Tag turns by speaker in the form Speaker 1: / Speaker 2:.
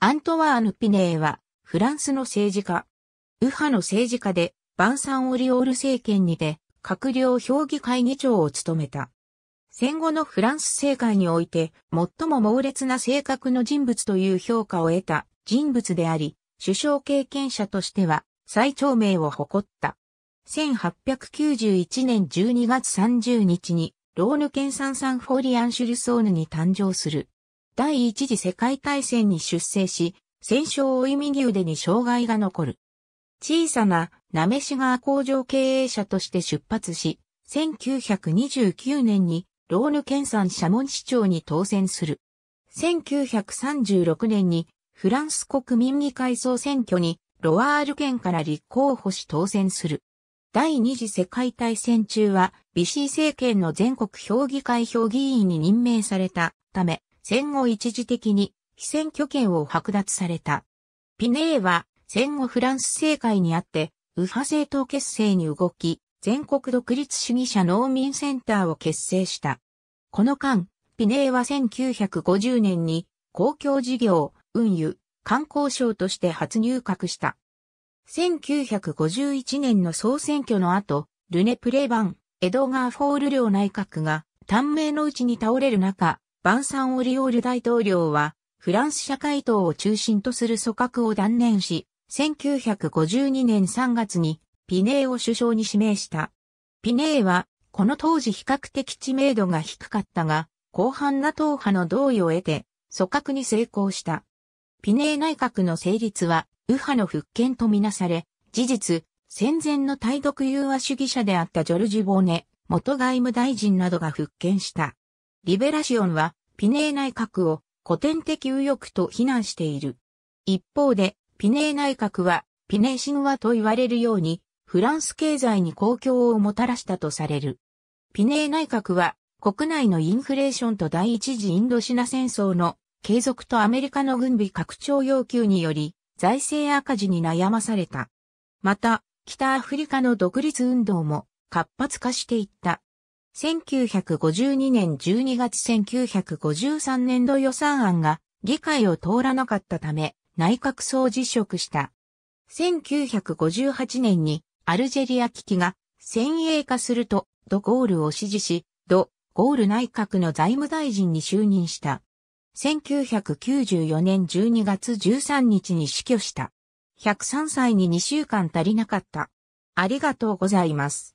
Speaker 1: アントワーヌ・ピネーは、フランスの政治家。右派の政治家で、バンサン・オリオール政権にて、閣僚評議会議長を務めた。戦後のフランス政界において、最も猛烈な性格の人物という評価を得た人物であり、首相経験者としては、最長名を誇った。1891年12月30日に、ローヌ県産サンフォーリアンシュルソーヌに誕生する。第一次世界大戦に出征し、戦勝追い右腕に障害が残る。小さな、なめしー。工場経営者として出発し、1929年に、ローヌ県産シャモン市長に当選する。1936年に、フランス国民議会総選挙に、ロワール県から立候補し当選する。第二次世界大戦中は、ビシー政権の全国評議会評議員に任命されたため、戦後一時的に非選挙権を剥奪された。ピネーは戦後フランス政界にあって右派政党結成に動き、全国独立主義者農民センターを結成した。この間、ピネーは1950年に公共事業、運輸、観光省として初入閣した。1951年の総選挙の後、ルネ・プレバン、エドガー・フォール領内閣が短命のうちに倒れる中、バンサン・オリオール大統領は、フランス社会党を中心とする組閣を断念し、1952年3月にピネーを首相に指名した。ピネーは、この当時比較的知名度が低かったが、後半な党派の同意を得て、組閣に成功した。ピネー内閣の成立は、右派の復権とみなされ、事実、戦前の対独融和主義者であったジョルジュ・ボーネ、元外務大臣などが復権した。リベラシオンは、ピネー内閣を古典的右翼と非難している。一方で、ピネー内閣は、ピネー神話と言われるように、フランス経済に公共をもたらしたとされる。ピネー内閣は、国内のインフレーションと第一次インドシナ戦争の継続とアメリカの軍備拡張要求により、財政赤字に悩まされた。また、北アフリカの独立運動も活発化していった。1952年12月1953年度予算案が議会を通らなかったため内閣総辞職した。1958年にアルジェリア危機が先鋭化するとドゴールを支持し、ドゴール内閣の財務大臣に就任した。1994年12月13日に死去した。103歳に2週間足りなかった。ありがとうございます。